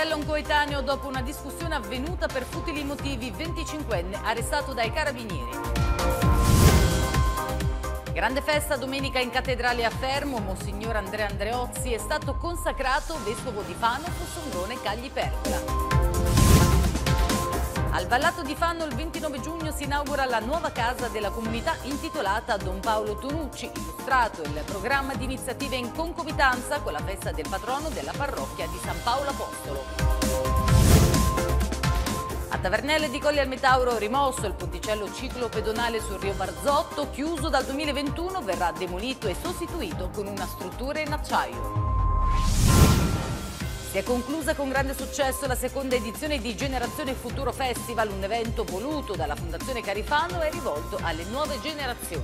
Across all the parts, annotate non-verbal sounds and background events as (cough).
Coltello un coetaneo dopo una discussione avvenuta per futili motivi, 25enne arrestato dai carabinieri. Grande festa domenica in cattedrale a Fermo, Monsignor Andrea Andreozzi è stato consacrato vescovo di Fano, Fossombrone e Cagli Pergola. Al Vallato di Fanno il 29 giugno si inaugura la nuova casa della comunità intitolata a Don Paolo Turucci, illustrato il programma di iniziative in concomitanza con la festa del patrono della parrocchia di San Paolo Apostolo. A Tavernelle di Colli al Metauro rimosso il ponticello ciclo pedonale sul Rio Barzotto, chiuso dal 2021, verrà demolito e sostituito con una struttura in acciaio. Si è conclusa con grande successo la seconda edizione di Generazione Futuro Festival, un evento voluto dalla Fondazione Carifano e rivolto alle nuove generazioni.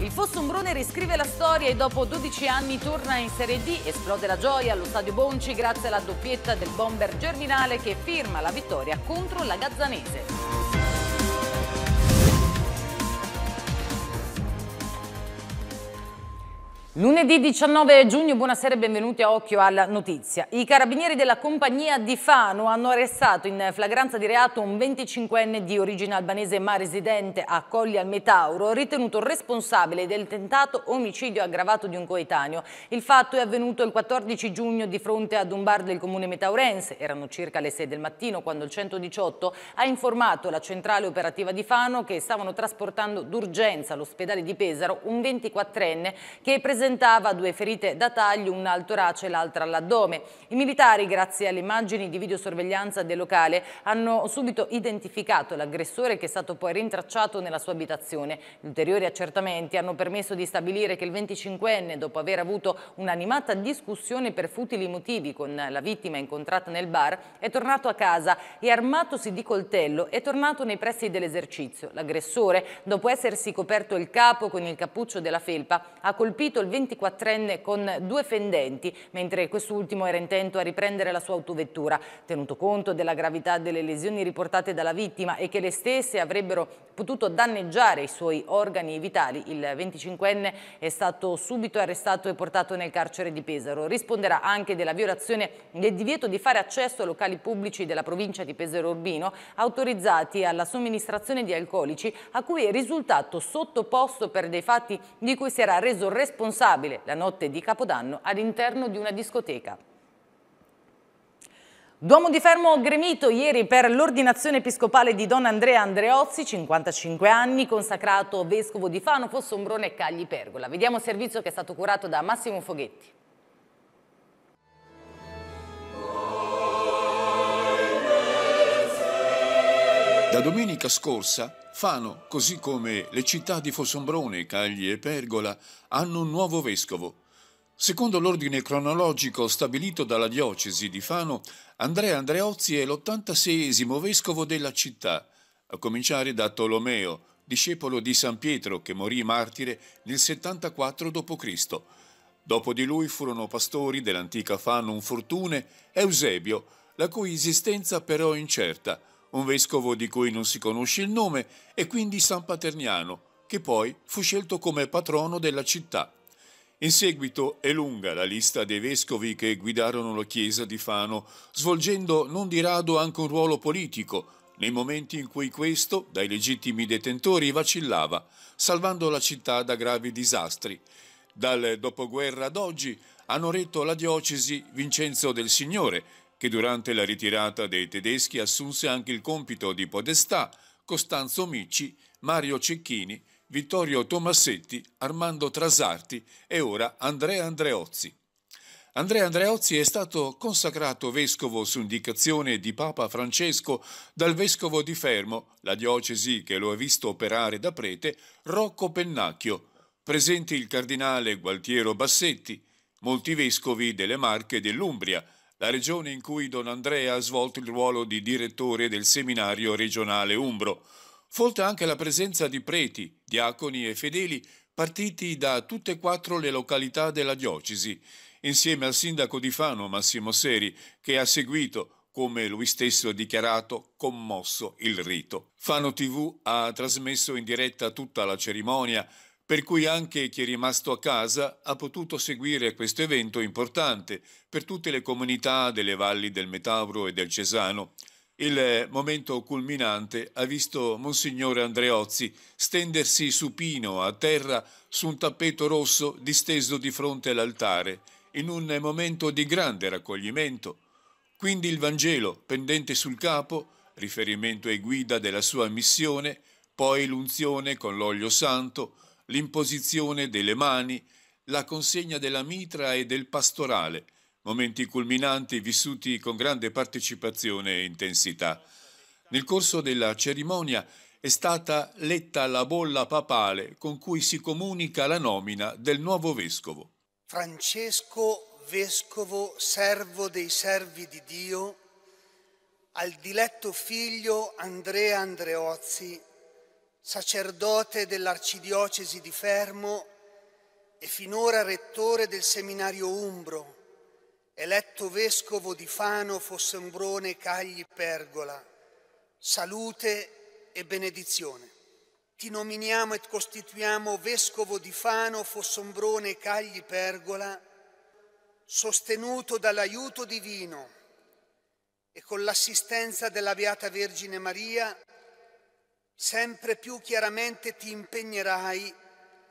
Il Fossumbrone riscrive la storia e dopo 12 anni torna in Serie D, esplode la gioia allo stadio Bonci grazie alla doppietta del bomber Germinale che firma la vittoria contro la Gazzanese. Lunedì 19 giugno, buonasera e benvenuti a Occhio alla Notizia. I carabinieri della compagnia di Fano hanno arrestato in flagranza di reato un 25enne di origine albanese ma residente a Colli al Metauro, ritenuto responsabile del tentato omicidio aggravato di un coetaneo. Il fatto è avvenuto il 14 giugno di fronte ad un bar del comune metaurense. Erano circa le 6 del mattino quando il 118 ha informato la centrale operativa di Fano che stavano trasportando d'urgenza all'ospedale di Pesaro un 24enne che è presente presentava due ferite da taglio, una al torace e l'altra all'addome. I militari, grazie alle immagini di videosorveglianza del locale, hanno subito identificato l'aggressore che è stato poi rintracciato nella sua abitazione. Gli ulteriori accertamenti hanno permesso di stabilire che il 25enne, dopo aver avuto un'animata discussione per futili motivi con la vittima incontrata nel bar, è tornato a casa e armatosi di coltello è tornato nei pressi dell'esercizio. L'aggressore, dopo essersi coperto il capo con il cappuccio della felpa, ha colpito il 24enne con due fendenti, mentre quest'ultimo era intento a riprendere la sua autovettura. Tenuto conto della gravità delle lesioni riportate dalla vittima e che le stesse avrebbero potuto danneggiare i suoi organi vitali, il 25enne è stato subito arrestato e portato nel carcere di Pesaro. Risponderà anche della violazione del divieto di fare accesso a locali pubblici della provincia di Pesaro Urbino autorizzati alla somministrazione di alcolici a cui è risultato sottoposto per dei fatti di cui si era reso responsabile responsabile la notte di Capodanno all'interno di una discoteca. Duomo di Fermo gremito ieri per l'ordinazione episcopale di Don Andrea Andreozzi, 55 anni, consacrato vescovo di Fano, Fossombrone e Cagli Pergola. Vediamo il servizio che è stato curato da Massimo Foghetti. Da domenica scorsa Fano, così come le città di Fossombrone, Cagli e Pergola, hanno un nuovo vescovo. Secondo l'ordine cronologico stabilito dalla diocesi di Fano, Andrea Andreozzi è l'86esimo vescovo della città, a cominciare da Tolomeo, discepolo di San Pietro che morì martire nel 74 d.C. Dopo di lui furono pastori dell'antica Fano Fanum Fortune Eusebio, la cui esistenza però è incerta, un vescovo di cui non si conosce il nome, e quindi San Paterniano, che poi fu scelto come patrono della città. In seguito è lunga la lista dei vescovi che guidarono la chiesa di Fano, svolgendo non di rado anche un ruolo politico, nei momenti in cui questo, dai legittimi detentori, vacillava, salvando la città da gravi disastri. Dal dopoguerra ad oggi hanno retto la diocesi Vincenzo del Signore, che durante la ritirata dei tedeschi assunse anche il compito di Podestà Costanzo Micci, Mario Cecchini, Vittorio Tomassetti, Armando Trasarti e ora Andrea Andreozzi. Andrea Andreozzi è stato consacrato vescovo su indicazione di Papa Francesco dal vescovo di Fermo, la diocesi che lo ha visto operare da prete, Rocco Pennacchio, presenti il cardinale Gualtiero Bassetti, molti vescovi delle Marche dell'Umbria, la regione in cui Don Andrea ha svolto il ruolo di direttore del seminario regionale Umbro. Folta anche la presenza di preti, diaconi e fedeli partiti da tutte e quattro le località della diocesi, insieme al sindaco di Fano Massimo Seri, che ha seguito, come lui stesso ha dichiarato, commosso il rito. Fano TV ha trasmesso in diretta tutta la cerimonia per cui anche chi è rimasto a casa ha potuto seguire questo evento importante per tutte le comunità delle valli del Metauro e del Cesano. Il eh, momento culminante ha visto Monsignore Andreozzi stendersi supino a terra su un tappeto rosso disteso di fronte all'altare, in un momento di grande raccoglimento. Quindi il Vangelo, pendente sul capo, riferimento e guida della sua missione, poi l'unzione con l'olio santo, l'imposizione delle mani, la consegna della mitra e del pastorale, momenti culminanti vissuti con grande partecipazione e intensità. Nel corso della cerimonia è stata letta la bolla papale con cui si comunica la nomina del nuovo vescovo. Francesco, vescovo, servo dei servi di Dio, al diletto figlio Andrea Andreozzi, sacerdote dell'arcidiocesi di Fermo e finora rettore del seminario Umbro, eletto vescovo di Fano, Fossombrone, Cagli, Pergola, salute e benedizione. Ti nominiamo e costituiamo vescovo di Fano, Fossombrone, Cagli, Pergola, sostenuto dall'aiuto divino e con l'assistenza della Beata Vergine Maria, sempre più chiaramente ti impegnerai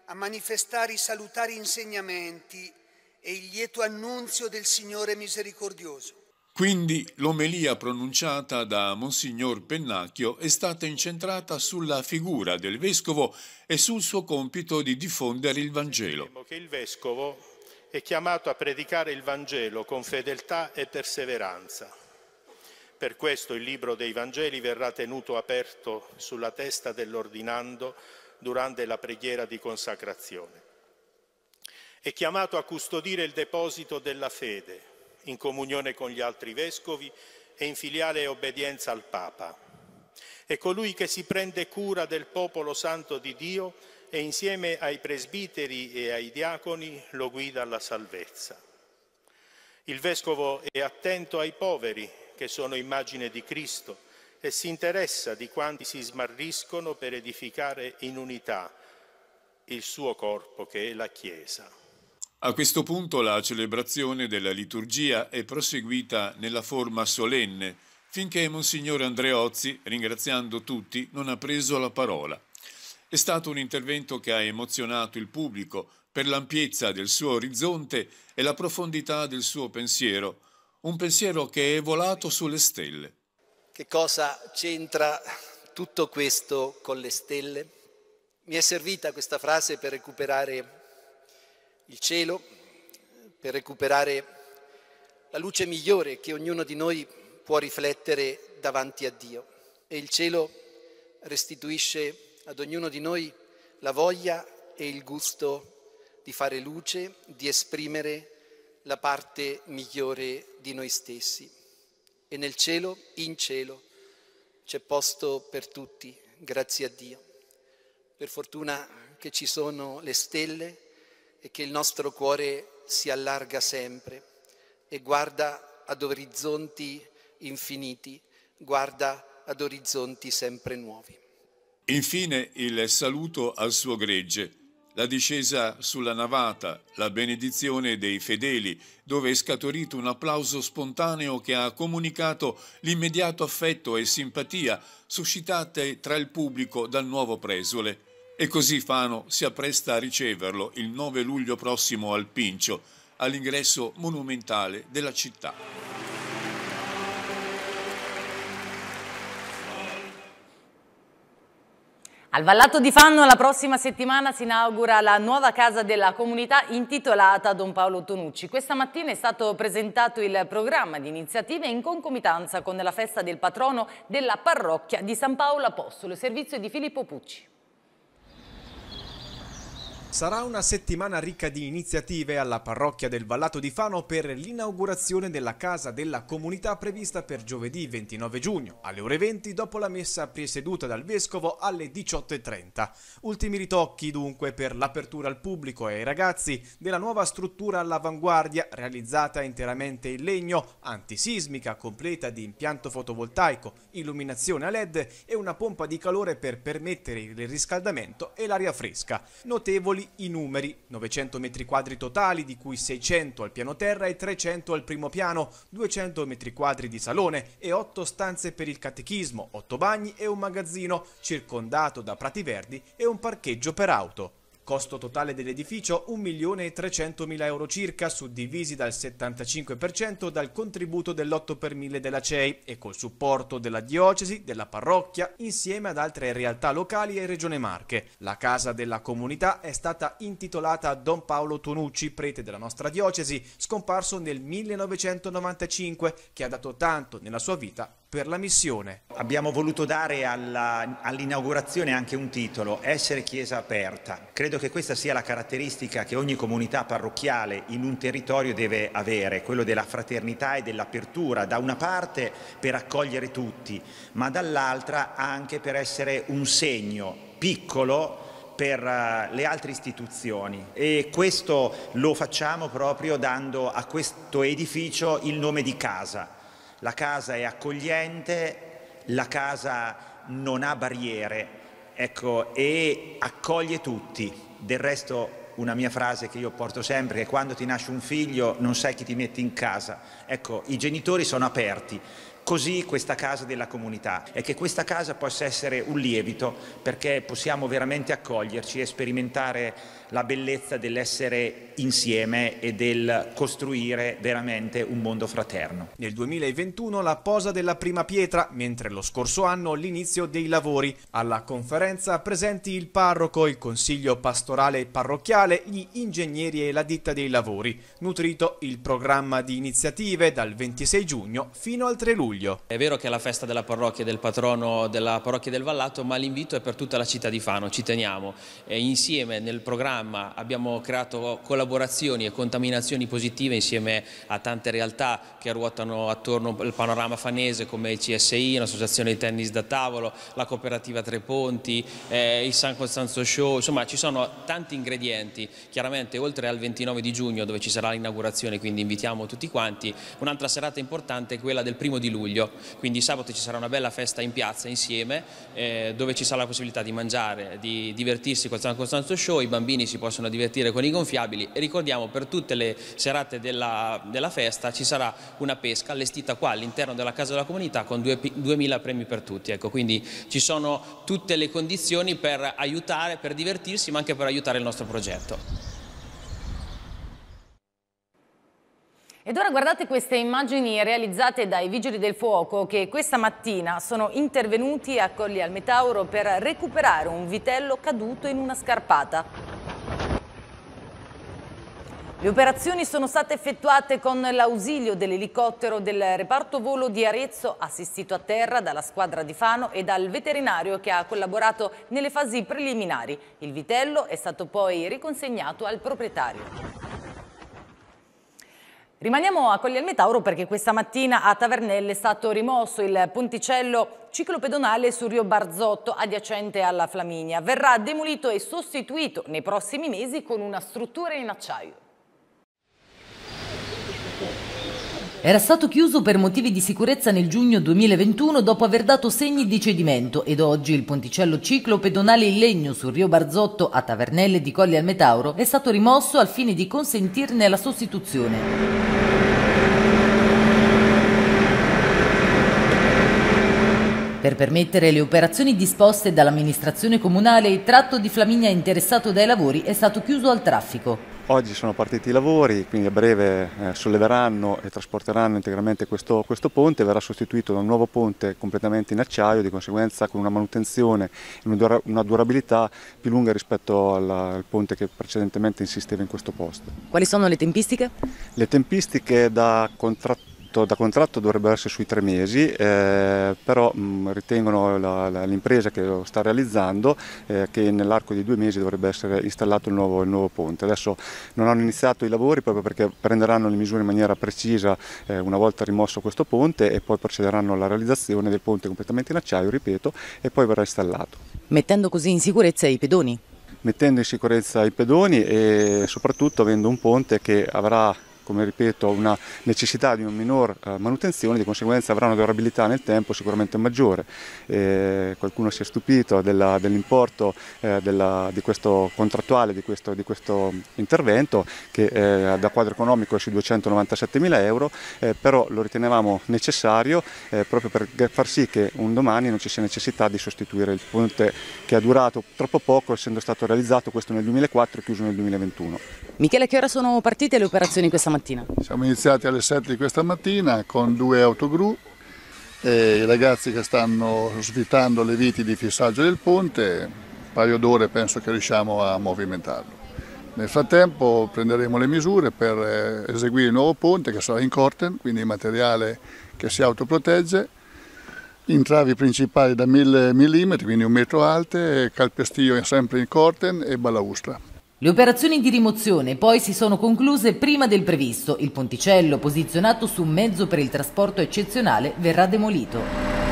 a manifestare i salutari insegnamenti e il lieto annunzio del Signore misericordioso. Quindi l'omelia pronunciata da Monsignor Pennacchio è stata incentrata sulla figura del vescovo e sul suo compito di diffondere il Vangelo. Che il vescovo è chiamato a predicare il Vangelo con fedeltà e perseveranza per questo il libro dei Vangeli verrà tenuto aperto sulla testa dell'ordinando durante la preghiera di consacrazione. È chiamato a custodire il deposito della fede, in comunione con gli altri vescovi e in filiale obbedienza al Papa. È colui che si prende cura del popolo santo di Dio e insieme ai presbiteri e ai diaconi lo guida alla salvezza. Il vescovo è attento ai poveri che sono immagine di Cristo, e si interessa di quanti si smarriscono per edificare in unità il suo corpo che è la Chiesa. A questo punto la celebrazione della liturgia è proseguita nella forma solenne, finché Monsignore Andreozzi, ringraziando tutti, non ha preso la parola. È stato un intervento che ha emozionato il pubblico per l'ampiezza del suo orizzonte e la profondità del suo pensiero, un pensiero che è volato sulle stelle. Che cosa c'entra tutto questo con le stelle? Mi è servita questa frase per recuperare il cielo, per recuperare la luce migliore che ognuno di noi può riflettere davanti a Dio. E il cielo restituisce ad ognuno di noi la voglia e il gusto di fare luce, di esprimere la parte migliore di noi stessi. E nel cielo, in cielo, c'è posto per tutti, grazie a Dio. Per fortuna che ci sono le stelle e che il nostro cuore si allarga sempre e guarda ad orizzonti infiniti, guarda ad orizzonti sempre nuovi. Infine il saluto al suo gregge la discesa sulla navata, la benedizione dei fedeli, dove è scaturito un applauso spontaneo che ha comunicato l'immediato affetto e simpatia suscitate tra il pubblico dal nuovo presole. E così Fano si appresta a riceverlo il 9 luglio prossimo al Pincio, all'ingresso monumentale della città. Al Vallato di Fanno la prossima settimana si inaugura la nuova casa della comunità intitolata Don Paolo Tonucci. Questa mattina è stato presentato il programma di iniziative in concomitanza con la festa del patrono della parrocchia di San Paolo Apostolo, servizio di Filippo Pucci. Sarà una settimana ricca di iniziative alla parrocchia del Vallato di Fano per l'inaugurazione della Casa della Comunità prevista per giovedì 29 giugno alle ore 20 dopo la messa presieduta dal Vescovo alle 18.30. Ultimi ritocchi dunque per l'apertura al pubblico e ai ragazzi della nuova struttura all'avanguardia realizzata interamente in legno, antisismica, completa di impianto fotovoltaico, illuminazione a LED e una pompa di calore per permettere il riscaldamento e l'aria fresca. Notevoli i numeri 900 metri quadri totali di cui 600 al piano terra e 300 al primo piano, 200 metri quadri di salone e 8 stanze per il catechismo, 8 bagni e un magazzino circondato da prati verdi e un parcheggio per auto. Costo totale dell'edificio 1.300.000 euro circa, suddivisi dal 75% dal contributo dell'8 per 1000 della CEI e col supporto della diocesi, della parrocchia, insieme ad altre realtà locali e Regione Marche. La casa della comunità è stata intitolata a Don Paolo Tonucci, prete della nostra diocesi, scomparso nel 1995, che ha dato tanto nella sua vita per la missione. Abbiamo voluto dare all'inaugurazione anche un titolo, essere chiesa aperta. Credo che questa sia la caratteristica che ogni comunità parrocchiale in un territorio deve avere, quello della fraternità e dell'apertura, da una parte per accogliere tutti, ma dall'altra anche per essere un segno piccolo per eh, le altre istituzioni e questo lo facciamo proprio dando a questo edificio il nome di casa. La casa è accogliente, la casa non ha barriere ecco, e accoglie tutti. Del resto una mia frase che io porto sempre, è quando ti nasce un figlio non sai chi ti mette in casa. Ecco, i genitori sono aperti, Così questa casa della comunità e che questa casa possa essere un lievito perché possiamo veramente accoglierci e sperimentare la bellezza dell'essere insieme e del costruire veramente un mondo fraterno. Nel 2021 la posa della prima pietra, mentre lo scorso anno l'inizio dei lavori. Alla conferenza presenti il parroco, il consiglio pastorale e parrocchiale, gli ingegneri e la ditta dei lavori. Nutrito il programma di iniziative dal 26 giugno fino al 3 luglio luglio. È vero che è la festa della parrocchia del patrono della parrocchia del Vallato, ma l'invito è per tutta la città di Fano, ci teniamo. E insieme nel programma abbiamo creato collaborazioni e contaminazioni positive insieme a tante realtà che ruotano attorno al panorama fanese come il CSI, l'associazione di tennis da tavolo, la cooperativa Tre Ponti, eh, il San Costanzo Show, insomma ci sono tanti ingredienti, chiaramente oltre al 29 di giugno dove ci sarà l'inaugurazione, quindi invitiamo tutti quanti, un'altra serata importante è quella del primo di luglio luglio, quindi sabato ci sarà una bella festa in piazza insieme eh, dove ci sarà la possibilità di mangiare, di divertirsi col San Costanzo Show, i bambini si possono divertire con i gonfiabili e ricordiamo per tutte le serate della, della festa ci sarà una pesca allestita qua all'interno della casa della comunità con due, 2000 premi per tutti, ecco, quindi ci sono tutte le condizioni per aiutare, per divertirsi ma anche per aiutare il nostro progetto. Ed ora guardate queste immagini realizzate dai Vigili del Fuoco che questa mattina sono intervenuti a Colli al Metauro per recuperare un vitello caduto in una scarpata. Le operazioni sono state effettuate con l'ausilio dell'elicottero del reparto volo di Arezzo, assistito a terra dalla squadra di Fano e dal veterinario che ha collaborato nelle fasi preliminari. Il vitello è stato poi riconsegnato al proprietario. Rimaniamo a Colli al Metauro perché questa mattina a Tavernelle è stato rimosso il ponticello ciclopedonale sul Rio Barzotto adiacente alla Flaminia. Verrà demolito e sostituito nei prossimi mesi con una struttura in acciaio. Era stato chiuso per motivi di sicurezza nel giugno 2021 dopo aver dato segni di cedimento ed oggi il ponticello ciclopedonale in legno sul Rio Barzotto a Tavernelle di Colli al Metauro è stato rimosso al fine di consentirne la sostituzione. Per permettere le operazioni disposte dall'amministrazione comunale, il tratto di Flaminia interessato dai lavori è stato chiuso al traffico. Oggi sono partiti i lavori, quindi a breve eh, solleveranno e trasporteranno integralmente questo, questo, ponte, verrà sostituito da un nuovo ponte completamente in acciaio, di conseguenza con una manutenzione e una durabilità più lunga rispetto alla, al ponte che precedentemente insisteva in questo posto. Quali sono le tempistiche? Le tempistiche da contrattare contratto, da contratto dovrebbe essere sui tre mesi, eh, però mh, ritengono la, la, l'impresa che lo sta realizzando eh, che nell'arco di due mesi dovrebbe essere installato il nuovo, il nuovo, ponte. Adesso non hanno iniziato i lavori proprio perché prenderanno le misure in maniera precisa eh, una volta rimosso questo ponte e poi procederanno alla realizzazione del ponte completamente in acciaio, ripeto, e poi verrà installato. Mettendo così in sicurezza i pedoni? mettendo in sicurezza i pedoni e soprattutto avendo un ponte che avrà come ripeto, una necessità di una minor eh, manutenzione, di conseguenza avrà una durabilità nel tempo sicuramente maggiore. E eh, qualcuno si è stupito dell'importo dell eh, di questo contrattuale, di questo, di questo intervento, che eh, da quadro economico è sui 297 mila euro, eh, però lo ritenevamo necessario eh, proprio per far sì che un domani non ci sia necessità di sostituire il ponte che ha durato troppo poco, essendo stato realizzato questo nel 2004 e chiuso nel 2021. Michele, che ora sono partite le operazioni questa mattina? mattina? Siamo iniziati alle 7 di questa mattina con due autogru e i ragazzi che stanno svitando le viti di fissaggio del ponte, un paio d'ore penso che riusciamo a movimentarlo. Nel frattempo prenderemo le misure per eh, eseguire il nuovo ponte che sarà in corten, quindi materiale che si autoprotegge, intravi principali da 1000 mm, quindi un metro alte, calpestio sempre in corten e balaustra. Le operazioni di rimozione poi si sono concluse prima del previsto. Il ponticello, posizionato su un mezzo per il trasporto eccezionale, verrà demolito.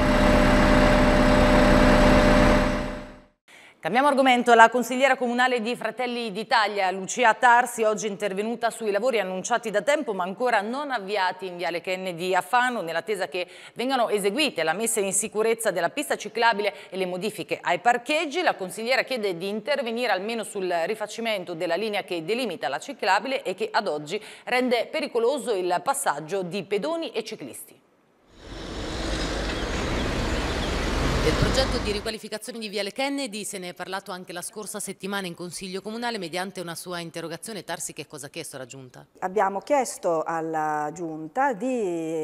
Cambiamo argomento. La consigliera comunale di Fratelli d'Italia, Lucia Tarsi, oggi intervenuta sui lavori annunciati da tempo ma ancora non avviati in Viale Kennedy a Fano, nell'attesa che vengano eseguite la messa in sicurezza della pista ciclabile e le modifiche ai parcheggi. La consigliera chiede di intervenire almeno sul rifacimento della linea che delimita la ciclabile e che ad oggi rende pericoloso il passaggio di pedoni e ciclisti. Del progetto di riqualificazione di Viale Kennedy se ne è parlato anche la scorsa settimana in Consiglio Comunale mediante una sua interrogazione. Tarsi che cosa ha chiesto alla Giunta? Abbiamo chiesto alla Giunta di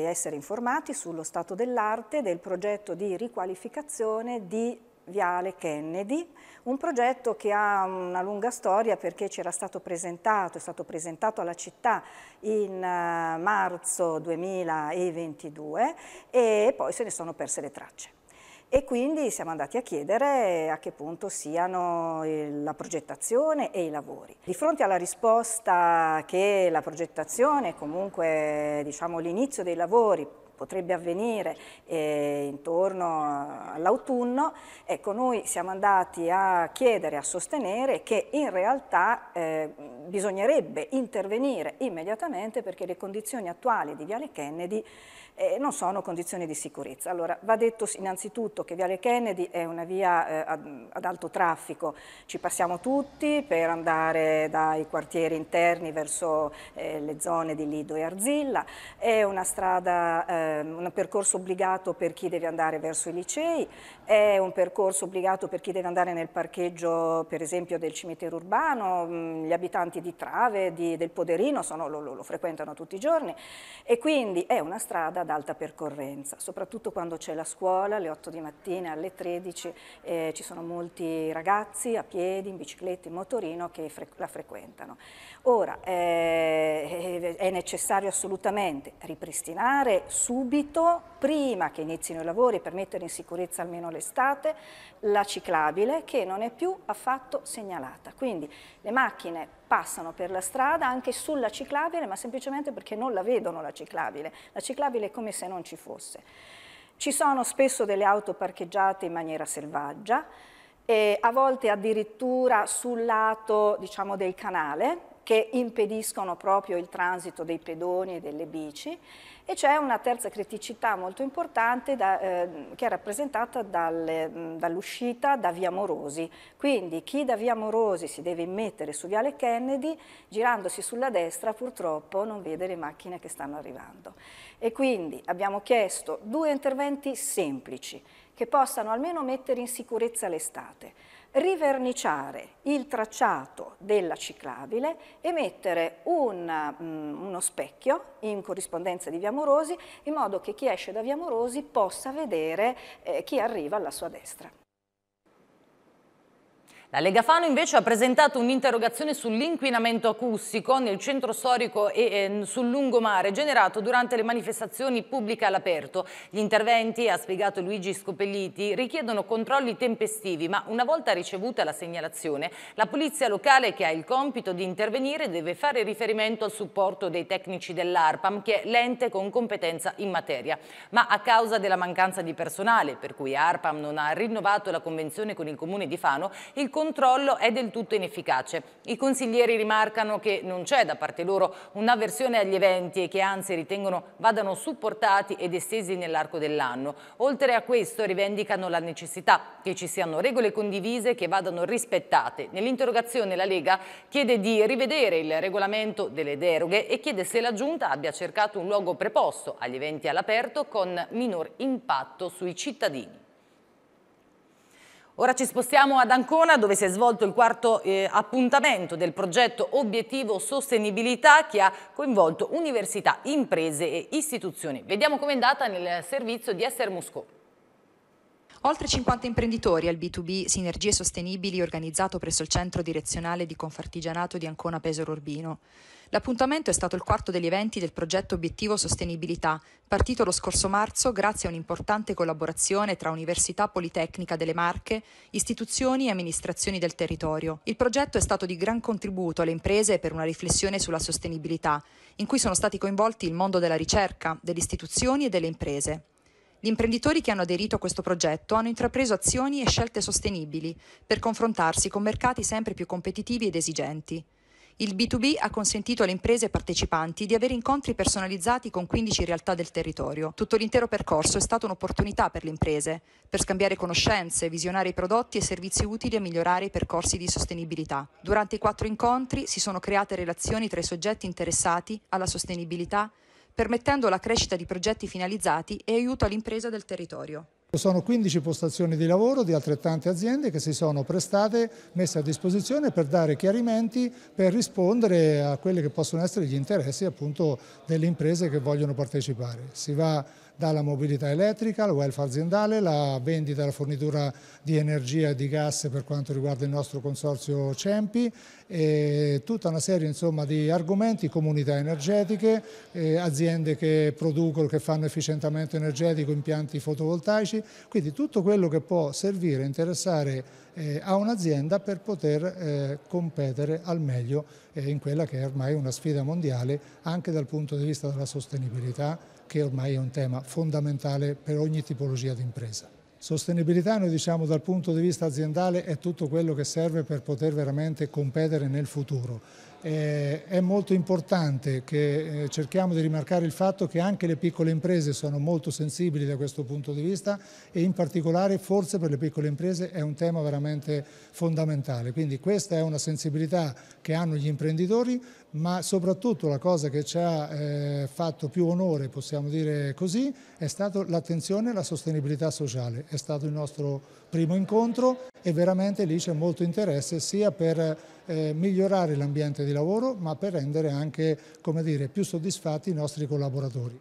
essere informati sullo stato dell'arte del progetto di riqualificazione di Viale Kennedy, un progetto che ha una lunga storia perché c'era stato presentato, è stato presentato alla città in eh, marzo 2022 e poi se ne sono perse le tracce e quindi siamo andati a chiedere a che punto siano la progettazione e i lavori. Di fronte alla risposta che la progettazione, comunque diciamo, l'inizio dei lavori potrebbe avvenire eh, intorno all'autunno, ecco noi siamo andati a chiedere, a sostenere che in realtà eh, bisognerebbe intervenire immediatamente perché le condizioni attuali di Viale Kennedy eh, non sono condizioni di sicurezza. Allora, va detto innanzitutto che Viale Kennedy è una via eh, ad, ad, alto traffico, ci passiamo tutti per andare dai quartieri interni verso eh, le zone di Lido e Arzilla, è una strada, ehm, un percorso obbligato per chi deve andare verso i licei, è un percorso obbligato per chi deve andare nel parcheggio per esempio del cimitero urbano, mh, mm, gli abitanti anche di Trave, di, del Poderino, sono, lo, lo, lo, frequentano tutti i giorni e quindi è una strada ad alta percorrenza, soprattutto quando c'è la scuola, alle 8 di mattina, alle 13, eh, ci sono molti ragazzi a piedi, in bicicletta, in motorino che fre la frequentano. Ora, eh, eh, è necessario assolutamente ripristinare subito, prima che inizino i lavori per mettere in sicurezza almeno l'estate, la ciclabile che non è più affatto segnalata. Quindi le macchine passano per la strada anche sulla ciclabile, ma semplicemente perché non la vedono la ciclabile. La ciclabile è come se non ci fosse. Ci sono spesso delle auto parcheggiate in maniera selvaggia, a volte addirittura sul lato diciamo, del canale, che impediscono proprio il transito dei pedoni e delle bici e c'è una terza criticità molto importante da, eh, che è rappresentata dal, dall'uscita da Via Morosi. Quindi chi da Via Morosi si deve immettere su Viale Kennedy, girandosi sulla destra purtroppo non vede le macchine che stanno arrivando. E quindi abbiamo chiesto due interventi semplici che possano almeno mettere in sicurezza l'estate riverniciare il tracciato della ciclabile e mettere un, mm, uno specchio in corrispondenza di Via Morosi in modo che chi esce da Via Morosi possa vedere eh, chi arriva alla sua destra. La Lega Fano invece ha presentato un'interrogazione sull'inquinamento acustico nel centro storico e ehm, sul lungomare generato durante le manifestazioni pubbliche all'aperto. Gli interventi, ha spiegato Luigi Scopelliti, richiedono controlli tempestivi, ma una volta ricevuta la segnalazione, la polizia locale che ha il compito di intervenire deve fare riferimento al supporto dei tecnici dell'ARPAM, che è l'ente con competenza in materia. Ma a causa della mancanza di personale, per cui ARPAM non ha rinnovato la convenzione con il comune di Fano, il controllo è del tutto inefficace. I consiglieri rimarcano che non c'è da parte loro un'avversione agli eventi e che anzi ritengono vadano supportati ed estesi nell'arco dell'anno. Oltre a questo rivendicano la necessità che ci siano regole condivise che vadano rispettate. Nell'interrogazione la Lega chiede di rivedere il regolamento delle deroghe e chiede se la Giunta abbia cercato un luogo preposto agli eventi all'aperto con minor impatto sui cittadini. Ora ci spostiamo ad Ancona dove si è svolto il quarto eh, appuntamento del progetto Obiettivo Sostenibilità che ha coinvolto università, imprese e istituzioni. Vediamo com'è andata nel servizio di Esther Musco. Oltre 50 imprenditori al B2B Sinergie Sostenibili organizzato presso il centro direzionale di Confartigianato di Ancona Pesaro Urbino. L'appuntamento è stato il quarto degli eventi del progetto Obiettivo Sostenibilità, partito lo scorso marzo grazie a un'importante collaborazione tra Università Politecnica delle Marche, istituzioni e amministrazioni del territorio. Il progetto è stato di gran contributo alle imprese per una riflessione sulla sostenibilità, in cui sono stati coinvolti il mondo della ricerca, delle istituzioni e delle imprese. Gli imprenditori che hanno aderito a questo progetto hanno intrapreso azioni e scelte sostenibili per confrontarsi con mercati sempre più competitivi ed esigenti. Il B2B ha consentito alle imprese partecipanti di avere incontri personalizzati con 15 realtà del territorio. Tutto l'intero percorso è stato un'opportunità per le imprese, per scambiare conoscenze, visionare i prodotti e servizi utili a migliorare i percorsi di sostenibilità. Durante i quattro incontri si sono create relazioni tra i soggetti interessati alla sostenibilità, permettendo la crescita di progetti finalizzati e aiuto all'impresa del territorio. Sono 15 postazioni di lavoro di altrettante aziende che si sono prestate, messe a disposizione per dare chiarimenti, per rispondere a quelli che possono essere gli interessi appunto, delle imprese che vogliono partecipare. Si va dalla mobilità elettrica, al welfare aziendale, la vendita e la fornitura di energia e di gas per quanto riguarda il nostro consorzio CEMPI e tutta una serie insomma, di argomenti, comunità energetiche, eh, aziende che producono, che fanno efficientamento energetico, impianti fotovoltaici, quindi tutto quello che può servire, interessare eh, a un'azienda per poter eh, competere al meglio eh, in quella che è ormai una sfida mondiale anche dal punto di vista della sostenibilità che ormai è un tema fondamentale per ogni tipologia di impresa. Sostenibilità, noi diciamo dal punto di vista aziendale, è tutto quello che serve per poter veramente competere nel futuro. Eh, è molto importante che eh, cerchiamo di rimarcare il fatto che anche le piccole imprese sono molto sensibili da questo punto di vista e in particolare forse per le piccole imprese è un tema veramente fondamentale. Quindi questa è una sensibilità che hanno gli imprenditori, ma soprattutto la cosa che ci ha eh, fatto più onore, possiamo dire così, è stata l'attenzione e la sostenibilità sociale. È stato il nostro primo incontro e veramente lì c'è molto interesse sia per eh, migliorare l'ambiente di lavoro ma per rendere anche dire, più soddisfatti i nostri collaboratori.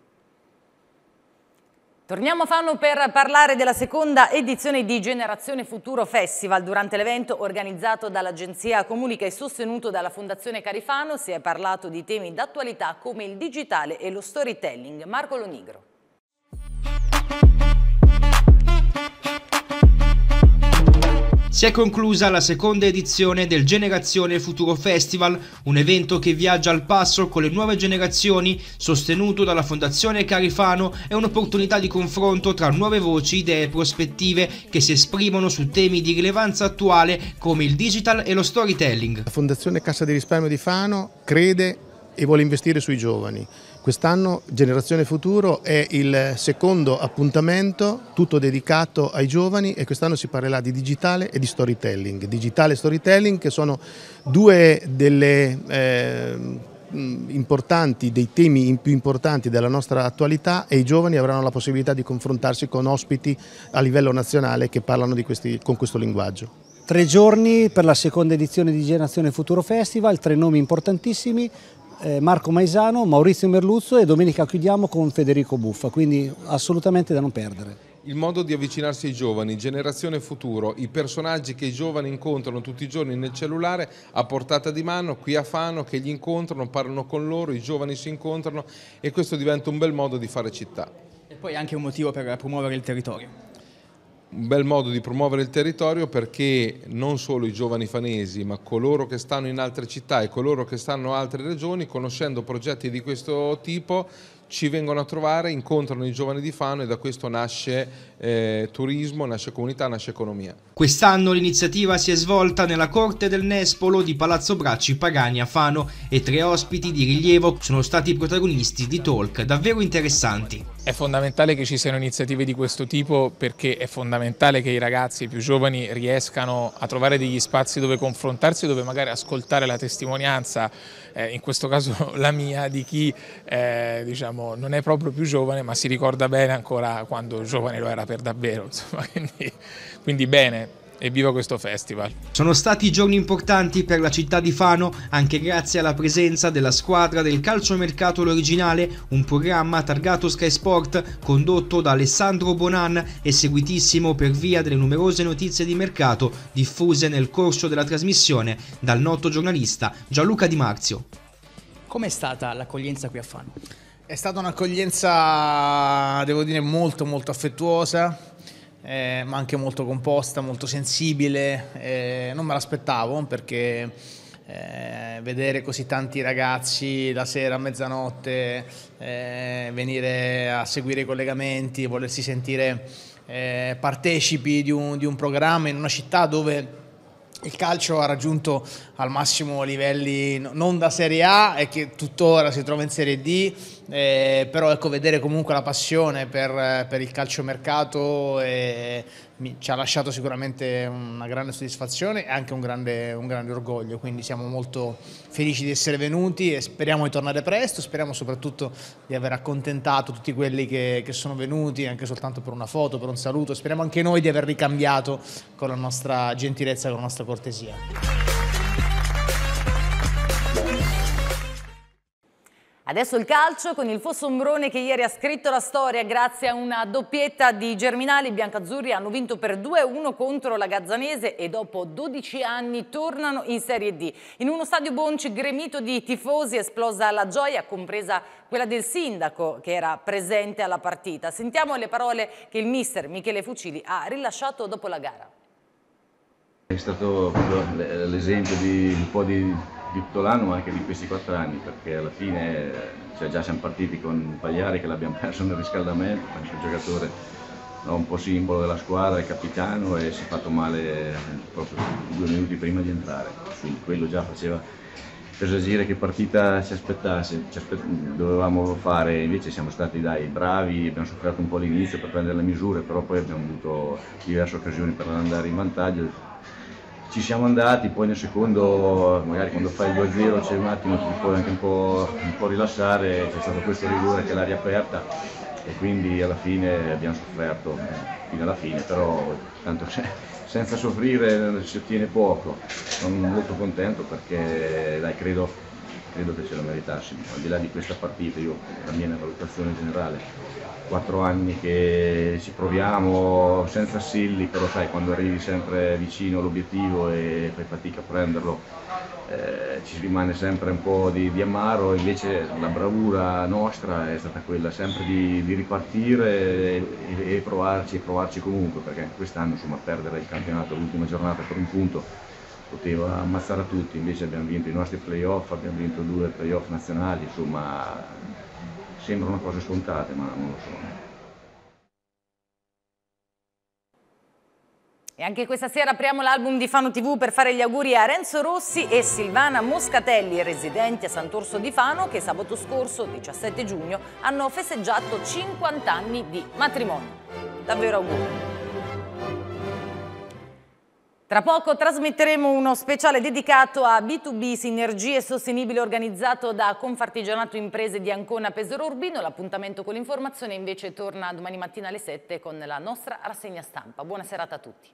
Torniamo a Fano per parlare della seconda edizione di Generazione Futuro Festival. Durante l'evento organizzato dall'Agenzia Comunica e sostenuto dalla Fondazione Carifano si è parlato di temi d'attualità come il digitale e lo storytelling. Marco Lonigro. Si è conclusa la seconda edizione del Generazione Futuro Festival, un evento che viaggia al passo con le nuove generazioni, sostenuto dalla Fondazione Carifano, è un'opportunità di confronto tra nuove voci, idee e prospettive che si esprimono su temi di rilevanza attuale come il digital e lo storytelling. La Fondazione Cassa di Risparmio di Fano crede e vuole investire sui giovani Quest'anno Generazione Futuro è il secondo appuntamento tutto dedicato ai giovani e quest'anno si parlerà di digitale e di storytelling. Digitale e storytelling che sono due delle... Eh, importanti, dei temi più importanti della nostra attualità e i giovani avranno la possibilità di confrontarsi con ospiti a livello nazionale che parlano questi, con questo linguaggio. Tre giorni per la seconda edizione di Generazione Futuro Festival, tre nomi importantissimi, eh, Marco Maisano, Maurizio Merluzzo e domenica chiudiamo con Federico Buffa, quindi assolutamente da non perdere. Il modo di avvicinarsi ai giovani, generazione futuro, i personaggi che i giovani incontrano tutti i giorni nel cellulare a portata di mano, qui a Fano, che li incontrano, parlano con loro, i giovani si incontrano e questo diventa un bel modo di fare città. E poi anche un motivo per promuovere il territorio un bel modo di promuovere il territorio perché non solo i giovani fanesi, ma coloro che stanno in altre città e coloro che stanno in altre regioni, conoscendo progetti di questo tipo, ci vengono a trovare, incontrano i giovani di Fano e da questo nasce eh, turismo, nasce comunità, nasce economia. Quest'anno l'iniziativa si è svolta nella corte del Nespolo di Palazzo Bracci Pagani a Fano e tre ospiti di rilievo sono stati protagonisti di talk davvero interessanti. È fondamentale che ci siano iniziative di questo tipo perché è fondamentale che i ragazzi più giovani riescano a trovare degli spazi dove confrontarsi, dove magari ascoltare la testimonianza, eh, in questo caso (laughs) la mia, di chi eh, diciamo, non è proprio più giovane ma si ricorda bene ancora quando giovane lo era per davvero, (laughs) insomma, quindi, quindi bene. viva questo festival! Sono stati giorni importanti per la città di Fano anche grazie alla presenza della squadra del calciomercato l'originale, un programma targato Sky Sport condotto da Alessandro Bonan e seguitissimo per via delle numerose notizie di mercato diffuse nel corso della trasmissione dal noto giornalista Gianluca Di Marzio. Com'è stata l'accoglienza qui a Fano? È stata un'accoglienza, devo dire, molto molto affettuosa, eh, ma anche molto composta, molto sensibile. Eh, non me l'aspettavo perché eh, vedere così tanti ragazzi la sera a mezzanotte eh, venire a seguire i collegamenti, volersi sentire eh, partecipi di un, di un programma in una città dove il calcio ha raggiunto al massimo livelli non da Serie A e che tuttora si trova in Serie D, eh, però ecco, vedere comunque la passione per, per il calciomercato e mi, ci ha lasciato sicuramente una grande soddisfazione e anche un grande, un grande, orgoglio, quindi siamo molto felici di essere venuti e speriamo di tornare presto, speriamo soprattutto di aver accontentato tutti quelli che, che sono venuti anche soltanto per una foto, per un saluto, speriamo anche noi di aver ricambiato con la nostra gentilezza, con la nostra cortesia. Adesso il calcio con il Fossombrone che ieri ha scritto la storia grazie a una doppietta di Germinali. I biancazzurri hanno vinto per 2-1 contro la Gazzanese e dopo 12 anni tornano in Serie D. In uno stadio Bonci gremito di tifosi esplosa la gioia, compresa quella del sindaco che era presente alla partita. Sentiamo le parole che il mister Michele Fucili ha rilasciato dopo la gara. È stato eh, l'esempio di un po' di di tutto l'anno ma anche di questi quattro anni perché alla fine cioè già siamo partiti con Pagliari che l'abbiamo (laughs) perso nel riscaldamento, anche un giocatore no, un po' simbolo della squadra, è capitano e si è fatto male proprio due minuti prima di entrare, quindi quello già faceva presagire che partita ci aspettasse, ci aspett dovevamo fare, invece siamo stati dai bravi, abbiamo sofferto un po' all'inizio per prendere le misure, però poi abbiamo avuto diverse occasioni per andare in vantaggio, ci siamo andati, poi nel secondo, magari quando fai il 2-0 c'è un attimo, che ti puoi anche un po', un po rilasciare, c'è stato questo rigore che l'ha riaperta e quindi alla fine abbiamo sofferto, eh, fino alla fine, però tanto senza soffrire si ottiene poco, sono molto contento perché dai, credo, credo che ce la meritassimo, al di là di questa partita, io, la mia valutazione generale, quattro anni che ci proviamo senza silli, però sai quando arrivi sempre vicino all'obiettivo e fai fatica a prenderlo eh, ci rimane sempre un po' di, di, amaro, invece la bravura nostra è stata quella sempre di, di ripartire e, e, e, provarci e provarci comunque, perché quest'anno insomma perdere il campionato l'ultima giornata per un punto poteva ammazzare a tutti, invece abbiamo vinto i nostri playoff, abbiamo vinto due playoff nazionali, insomma sembrano cose scontate, ma non lo sono. E anche questa sera apriamo l'album di Fano TV per fare gli auguri a Renzo Rossi e Silvana Moscatelli, residenti a Sant'Orso di Fano, che sabato scorso, 17 giugno, hanno festeggiato 50 anni di matrimonio. Davvero auguri! Tra poco trasmetteremo uno speciale dedicato a B2B Sinergie Sostenibili organizzato da Confartigianato Imprese di Ancona Pesaro Urbino. L'appuntamento con l'informazione invece torna domani mattina alle 7 con la nostra rassegna stampa. Buona serata a tutti.